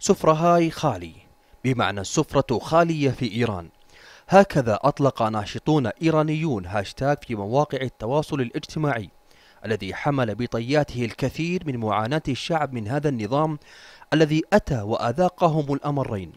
سفرهاي خالي بمعنى السفرة خالية في إيران هكذا أطلق ناشطون إيرانيون هاشتاج في مواقع التواصل الاجتماعي الذي حمل بطياته الكثير من معاناة الشعب من هذا النظام الذي أتى وأذاقهم الأمرين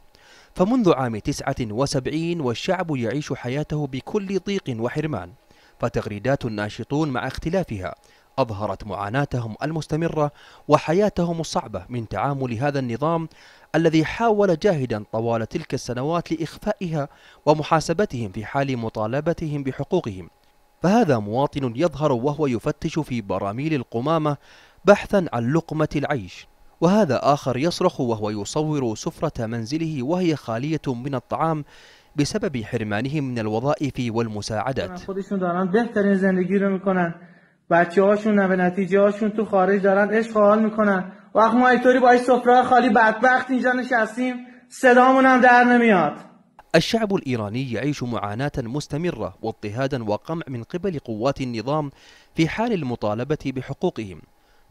فمنذ عام 79 والشعب يعيش حياته بكل ضيق وحرمان فتغريدات الناشطون مع اختلافها أظهرت معاناتهم المستمرة وحياتهم الصعبة من تعامل هذا النظام الذي حاول جاهدا طوال تلك السنوات لإخفائها ومحاسبتهم في حال مطالبتهم بحقوقهم فهذا مواطن يظهر وهو يفتش في براميل القمامة بحثا عن لقمة العيش وهذا آخر يصرخ وهو يصور سفرة منزله وهي خالية من الطعام بسبب حرمانهم من الوظائف والمساعدات بچه هاشون و نتیجه هاشون تو خارج دارن عشق حال میکنن وقت ما ایطوری با این سفره خالی بدبخت اینجا نشستیم صدامون هم در نمیاد الشعب الإيراني يعيش معاناة مستمرة واضطهادا وقمع من قبل قوات النظام في حال المطالبة بحقوقهم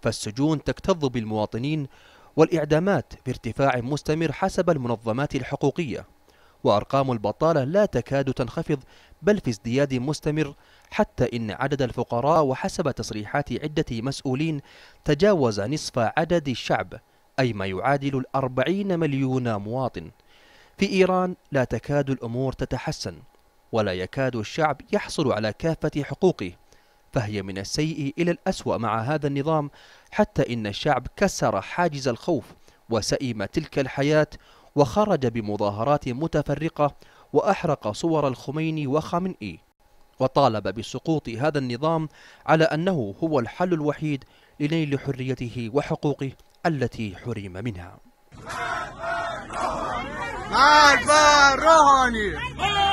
فالسجون تكتظ بالمواطنين والإعدامات بارتفاع مستمر حسب المنظمات الحقوقية وأرقام البطالة لا تكاد تنخفض بل في ازدياد مستمر حتى إن عدد الفقراء وحسب تصريحات عدة مسؤولين تجاوز نصف عدد الشعب أي ما يعادل الأربعين مليون مواطن في إيران لا تكاد الأمور تتحسن ولا يكاد الشعب يحصل على كافة حقوقه فهي من السيء إلى الأسوأ مع هذا النظام حتى إن الشعب كسر حاجز الخوف وسئم تلك الحياة وخرج بمظاهرات متفرقة وأحرق صور الخميني وخامنئي وطالب بسقوط هذا النظام على أنه هو الحل الوحيد لنيل حريته وحقوقه التي حرم منها مع الفار